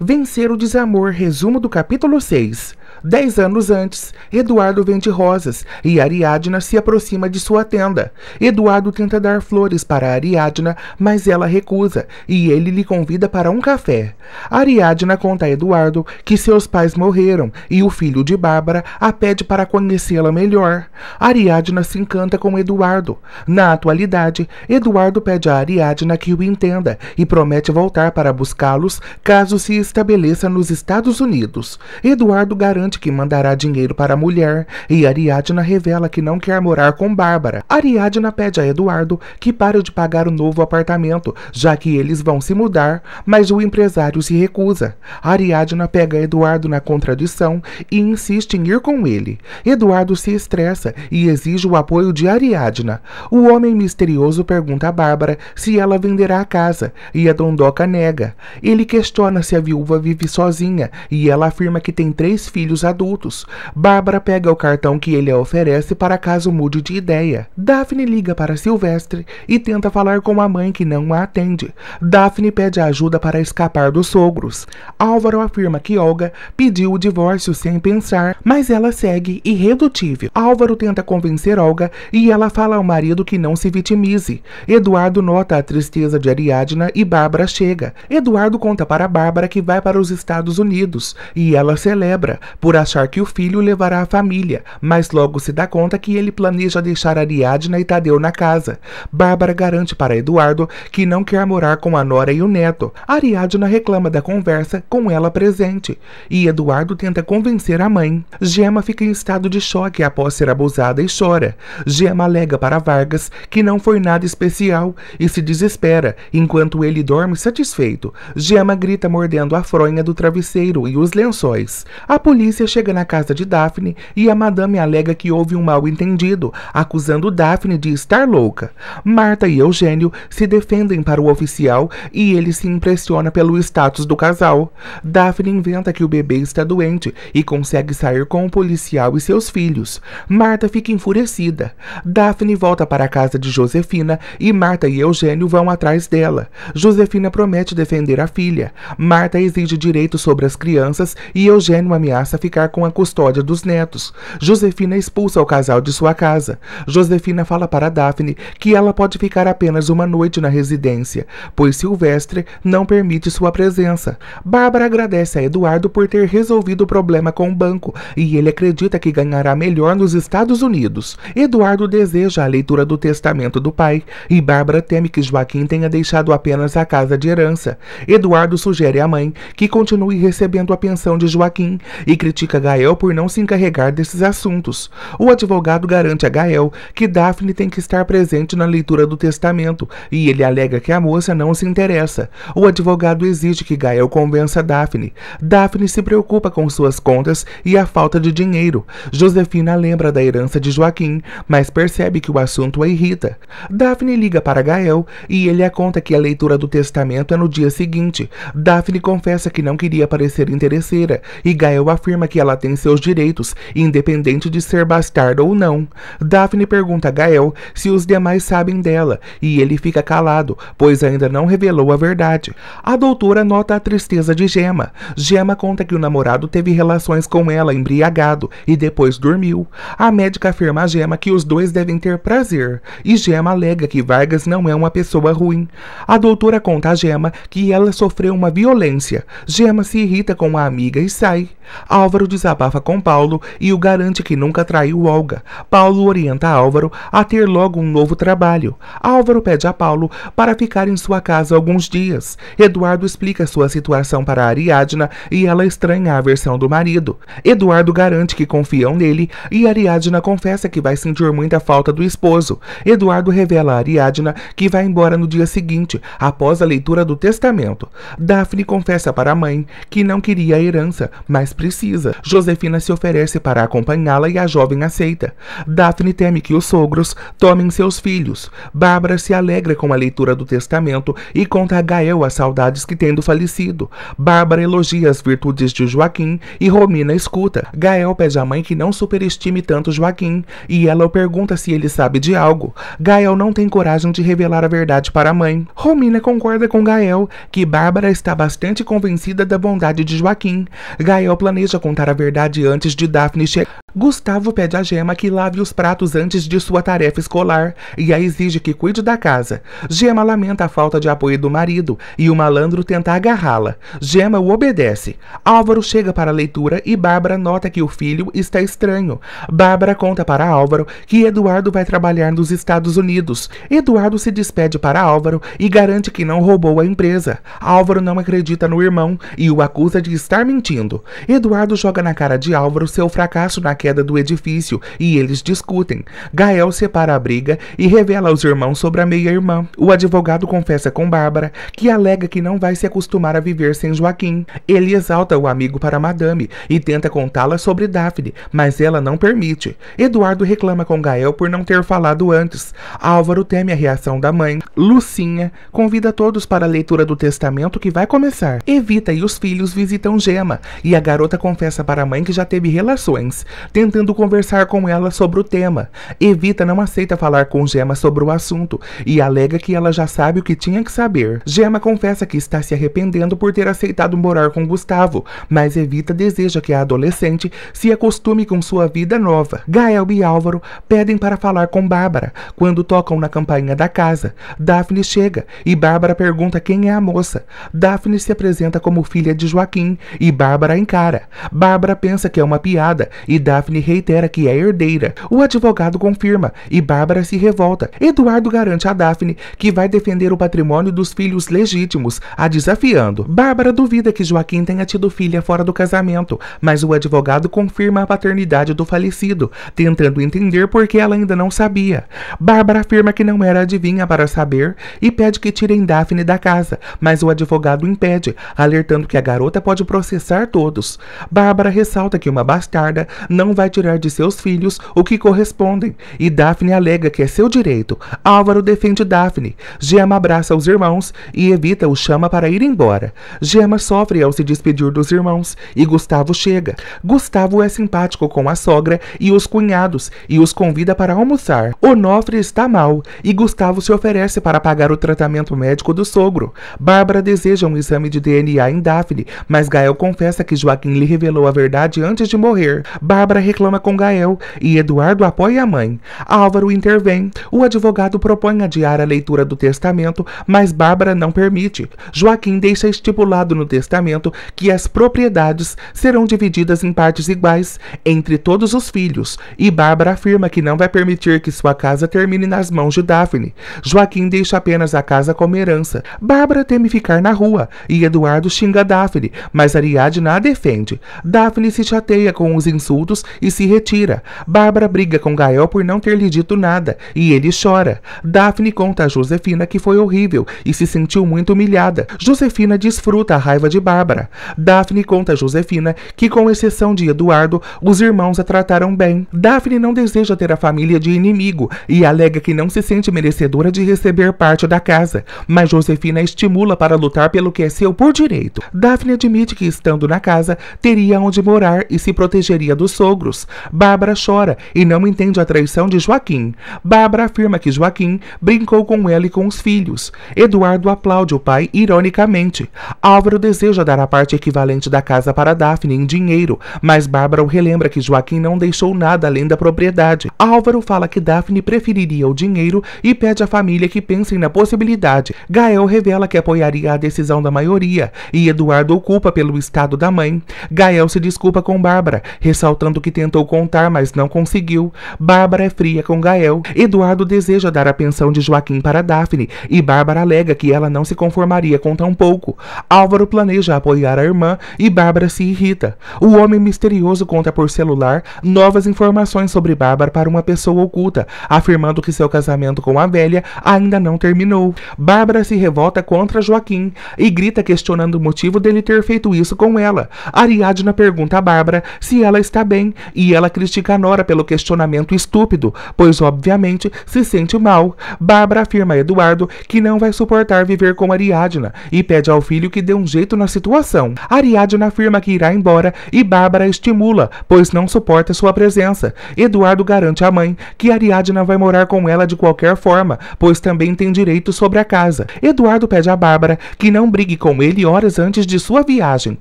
Vencer o Desamor, resumo do capítulo 6. Dez anos antes, Eduardo vende rosas e Ariadna se aproxima de sua tenda. Eduardo tenta dar flores para Ariadna, mas ela recusa e ele lhe convida para um café. Ariadna conta a Eduardo que seus pais morreram e o filho de Bárbara a pede para conhecê-la melhor. Ariadna se encanta com Eduardo. Na atualidade, Eduardo pede a Ariadna que o entenda e promete voltar para buscá-los caso se estabeleça nos Estados Unidos. Eduardo garante que mandará dinheiro para a mulher e Ariadna revela que não quer morar com Bárbara. Ariadna pede a Eduardo que pare de pagar o novo apartamento, já que eles vão se mudar, mas o empresário se recusa. Ariadna pega Eduardo na contradição e insiste em ir com ele. Eduardo se estressa e exige o apoio de Ariadna. O homem misterioso pergunta a Bárbara se ela venderá a casa e a Dondoca nega. Ele questiona se a viúva vive sozinha e ela afirma que tem três filhos adultos. Bárbara pega o cartão que ele a oferece para caso mude de ideia. Daphne liga para Silvestre e tenta falar com a mãe que não a atende. Daphne pede ajuda para escapar dos sogros. Álvaro afirma que Olga pediu o divórcio sem pensar, mas ela segue irredutível. Álvaro tenta convencer Olga e ela fala ao marido que não se vitimize. Eduardo nota a tristeza de Ariadna e Bárbara chega. Eduardo conta para Bárbara que vai para os Estados Unidos e ela celebra por achar que o filho levará a família, mas logo se dá conta que ele planeja deixar Ariadna e Tadeu na casa. Bárbara garante para Eduardo que não quer morar com a Nora e o neto. Ariadna reclama da conversa com ela presente e Eduardo tenta convencer a mãe. Gemma fica em estado de choque após ser abusada e chora. Gemma alega para Vargas que não foi nada especial e se desespera enquanto ele dorme satisfeito. Gemma grita mordendo a fronha do travesseiro e os lençóis. A polícia polícia chega na casa de Daphne e a madame alega que houve um mal-entendido, acusando Daphne de estar louca. Marta e Eugênio se defendem para o oficial e ele se impressiona pelo status do casal. Daphne inventa que o bebê está doente e consegue sair com o policial e seus filhos. Marta fica enfurecida. Daphne volta para a casa de Josefina e Marta e Eugênio vão atrás dela. Josefina promete defender a filha. Marta exige direitos sobre as crianças e Eugênio ameaça ficar com a custódia dos netos. Josefina expulsa o casal de sua casa. Josefina fala para Daphne que ela pode ficar apenas uma noite na residência, pois Silvestre não permite sua presença. Bárbara agradece a Eduardo por ter resolvido o problema com o banco e ele acredita que ganhará melhor nos Estados Unidos. Eduardo deseja a leitura do testamento do pai e Bárbara teme que Joaquim tenha deixado apenas a casa de herança. Eduardo sugere à mãe que continue recebendo a pensão de Joaquim e Cristina critica Gael por não se encarregar desses assuntos. O advogado garante a Gael que Daphne tem que estar presente na leitura do testamento e ele alega que a moça não se interessa. O advogado exige que Gael convença Daphne. Daphne se preocupa com suas contas e a falta de dinheiro. Josefina lembra da herança de Joaquim, mas percebe que o assunto a irrita. Daphne liga para Gael e ele a conta que a leitura do testamento é no dia seguinte. Daphne confessa que não queria parecer interesseira e Gael afirma afirma que ela tem seus direitos, independente de ser bastarda ou não. Daphne pergunta a Gael se os demais sabem dela, e ele fica calado, pois ainda não revelou a verdade. A doutora nota a tristeza de Gemma. Gemma conta que o namorado teve relações com ela embriagado e depois dormiu. A médica afirma a Gemma que os dois devem ter prazer, e Gemma alega que Vargas não é uma pessoa ruim. A doutora conta a Gemma que ela sofreu uma violência. Gemma se irrita com a amiga e sai. Ao Álvaro desabafa com Paulo e o garante que nunca traiu Olga. Paulo orienta Álvaro a ter logo um novo trabalho. Álvaro pede a Paulo para ficar em sua casa alguns dias. Eduardo explica sua situação para Ariadna e ela estranha a versão do marido. Eduardo garante que confiam nele e Ariadna confessa que vai sentir muita falta do esposo. Eduardo revela a Ariadna que vai embora no dia seguinte, após a leitura do testamento. Daphne confessa para a mãe que não queria a herança, mas precisa precisa. Josefina se oferece para acompanhá-la e a jovem aceita. Daphne teme que os sogros tomem seus filhos. Bárbara se alegra com a leitura do testamento e conta a Gael as saudades que tem do falecido. Bárbara elogia as virtudes de Joaquim e Romina escuta. Gael pede à mãe que não superestime tanto Joaquim e ela o pergunta se ele sabe de algo. Gael não tem coragem de revelar a verdade para a mãe. Romina concorda com Gael que Bárbara está bastante convencida da bondade de Joaquim. Gael planeja com contar a verdade antes de Daphne chegar. Gustavo pede a Gema que lave os pratos antes de sua tarefa escolar e a exige que cuide da casa. Gema lamenta a falta de apoio do marido e o malandro tenta agarrá-la. Gema o obedece. Álvaro chega para a leitura e Bárbara nota que o filho está estranho. Bárbara conta para Álvaro que Eduardo vai trabalhar nos Estados Unidos. Eduardo se despede para Álvaro e garante que não roubou a empresa. Álvaro não acredita no irmão e o acusa de estar mentindo. Eduardo joga na cara de Álvaro seu fracasso na queda do edifício e eles discutem. Gael separa a briga e revela aos irmãos sobre a meia-irmã. O advogado confessa com Bárbara, que alega que não vai se acostumar a viver sem Joaquim. Ele exalta o amigo para Madame e tenta contá-la sobre Daphne, mas ela não permite. Eduardo reclama com Gael por não ter falado antes. Álvaro teme a reação da mãe. Lucinha convida todos para a leitura do testamento que vai começar. Evita e os filhos visitam Gema e a garota confessa para a mãe que já teve relações tentando conversar com ela sobre o tema. Evita não aceita falar com Gemma sobre o assunto e alega que ela já sabe o que tinha que saber. Gemma confessa que está se arrependendo por ter aceitado morar com Gustavo, mas Evita deseja que a adolescente se acostume com sua vida nova. Gael e Álvaro pedem para falar com Bárbara. Quando tocam na campainha da casa, Daphne chega e Bárbara pergunta quem é a moça. Daphne se apresenta como filha de Joaquim e Bárbara encara. Bárbara pensa que é uma piada e Daphne Daphne reitera que é herdeira. O advogado confirma e Bárbara se revolta. Eduardo garante a Daphne que vai defender o patrimônio dos filhos legítimos, a desafiando. Bárbara duvida que Joaquim tenha tido filha fora do casamento, mas o advogado confirma a paternidade do falecido, tentando entender por que ela ainda não sabia. Bárbara afirma que não era adivinha para saber e pede que tirem Daphne da casa, mas o advogado impede, alertando que a garota pode processar todos. Bárbara ressalta que uma bastarda não não vai tirar de seus filhos o que correspondem, e Daphne alega que é seu direito. Álvaro defende Daphne. Gemma abraça os irmãos e Evita o chama para ir embora. Gemma sofre ao se despedir dos irmãos e Gustavo chega. Gustavo é simpático com a sogra e os cunhados e os convida para almoçar. Onofre está mal e Gustavo se oferece para pagar o tratamento médico do sogro. Bárbara deseja um exame de DNA em Daphne, mas Gael confessa que Joaquim lhe revelou a verdade antes de morrer. Bárbara reclama com Gael e Eduardo apoia a mãe. Álvaro intervém. O advogado propõe adiar a leitura do testamento, mas Bárbara não permite. Joaquim deixa estipulado no testamento que as propriedades serão divididas em partes iguais entre todos os filhos, e Bárbara afirma que não vai permitir que sua casa termine nas mãos de Daphne. Joaquim deixa apenas a casa como herança. Bárbara teme ficar na rua e Eduardo xinga Daphne, mas Ariadna a defende. Daphne se chateia com os insultos e se retira. Bárbara briga com Gael por não ter lhe dito nada e ele chora. Daphne conta a Josefina que foi horrível e se sentiu muito humilhada. Josefina desfruta a raiva de Bárbara. Daphne conta a Josefina que, com exceção de Eduardo, os irmãos a trataram bem. Daphne não deseja ter a família de inimigo e alega que não se sente merecedora de receber parte da casa, mas Josefina estimula para lutar pelo que é seu por direito. Daphne admite que, estando na casa, teria onde morar e se protegeria do sol sogros. Bárbara chora e não entende a traição de Joaquim. Bárbara afirma que Joaquim brincou com ela e com os filhos. Eduardo aplaude o pai ironicamente. Álvaro deseja dar a parte equivalente da casa para Daphne em dinheiro, mas Bárbara o relembra que Joaquim não deixou nada além da propriedade. Álvaro fala que Daphne preferiria o dinheiro e pede à família que pensem na possibilidade. Gael revela que apoiaria a decisão da maioria e Eduardo o culpa pelo estado da mãe. Gael se desculpa com Bárbara, ressaltando que tentou contar, mas não conseguiu. Bárbara é fria com Gael. Eduardo deseja dar a pensão de Joaquim para Daphne e Bárbara alega que ela não se conformaria com tão pouco. Álvaro planeja apoiar a irmã e Bárbara se irrita. O homem misterioso conta por celular novas informações sobre Bárbara para uma pessoa oculta, afirmando que seu casamento com a velha ainda não terminou. Bárbara se revolta contra Joaquim e grita questionando o motivo dele ter feito isso com ela. Ariadna pergunta a Bárbara se ela está bem e ela critica a Nora pelo questionamento estúpido, pois obviamente se sente mal. Bárbara afirma a Eduardo que não vai suportar viver com Ariadna e pede ao filho que dê um jeito na situação. Ariadna afirma que irá embora e Bárbara estimula, pois não suporta sua presença. Eduardo garante à mãe que Ariadna vai morar com ela de qualquer forma, pois também tem direito sobre a casa. Eduardo pede a Bárbara que não brigue com ele horas antes de sua viagem.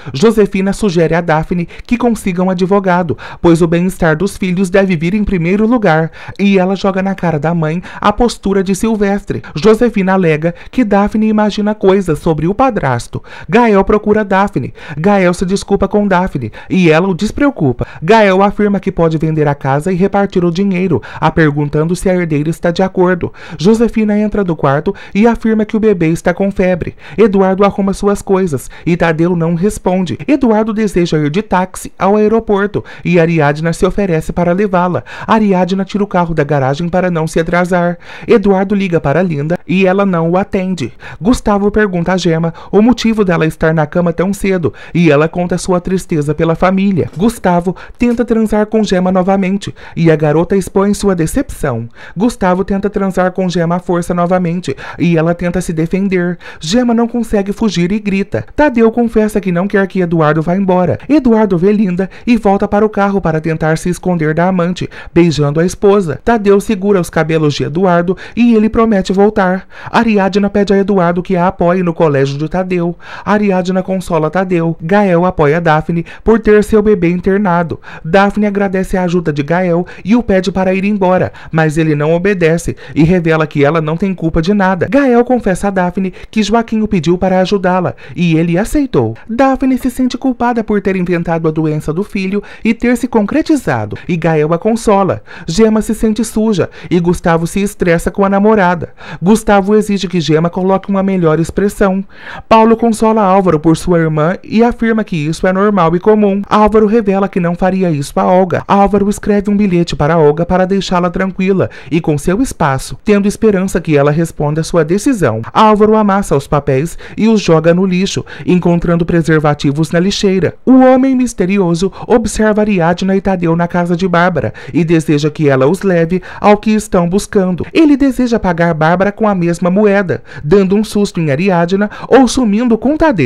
Josefina sugere a Daphne que consiga um advogado, pois o bem-estar dos filhos deve vir em primeiro lugar, e ela joga na cara da mãe a postura de Silvestre. Josefina alega que Daphne imagina coisas sobre o padrasto. Gael procura Daphne. Gael se desculpa com Daphne e ela o despreocupa. Gael afirma que pode vender a casa e repartir o dinheiro, a perguntando se a herdeira está de acordo. Josefina entra do quarto e afirma que o bebê está com febre. Eduardo arruma suas coisas e Tadeu não responde. Eduardo deseja ir de táxi ao aeroporto e Ari Ariadna se oferece para levá-la. Ariadna tira o carro da garagem para não se atrasar. Eduardo liga para Linda e ela não o atende. Gustavo pergunta a Gema o motivo dela estar na cama tão cedo e ela conta sua tristeza pela família. Gustavo tenta transar com Gema novamente e a garota expõe sua decepção. Gustavo tenta transar com Gema à força novamente e ela tenta se defender. Gema não consegue fugir e grita. Tadeu confessa que não quer que Eduardo vá embora. Eduardo vê Linda e volta para o carro para tentar se esconder da amante, beijando a esposa. Tadeu segura os cabelos de Eduardo e ele promete voltar. Ariadna pede a Eduardo que a apoie no colégio de Tadeu. Ariadna consola Tadeu. Gael apoia Daphne por ter seu bebê internado. Daphne agradece a ajuda de Gael e o pede para ir embora, mas ele não obedece e revela que ela não tem culpa de nada. Gael confessa a Daphne que Joaquim o pediu para ajudá-la e ele aceitou. Daphne se sente culpada por ter inventado a doença do filho e ter se concretizado e Gael a consola. Gema se sente suja e Gustavo se estressa com a namorada. Gustavo exige que Gema coloque uma melhor expressão. Paulo consola Álvaro por sua irmã e afirma que isso é normal e comum. Álvaro revela que não faria isso a Olga. Álvaro escreve um bilhete para Olga para deixá-la tranquila e com seu espaço, tendo esperança que ela responda a sua decisão. Álvaro amassa os papéis e os joga no lixo, encontrando preservativos na lixeira. O homem misterioso observaria Ariadna e Tadeu na casa de Bárbara e deseja que ela os leve ao que estão buscando. Ele deseja pagar Bárbara com a mesma moeda, dando um susto em Ariadna ou sumindo com Tadeu.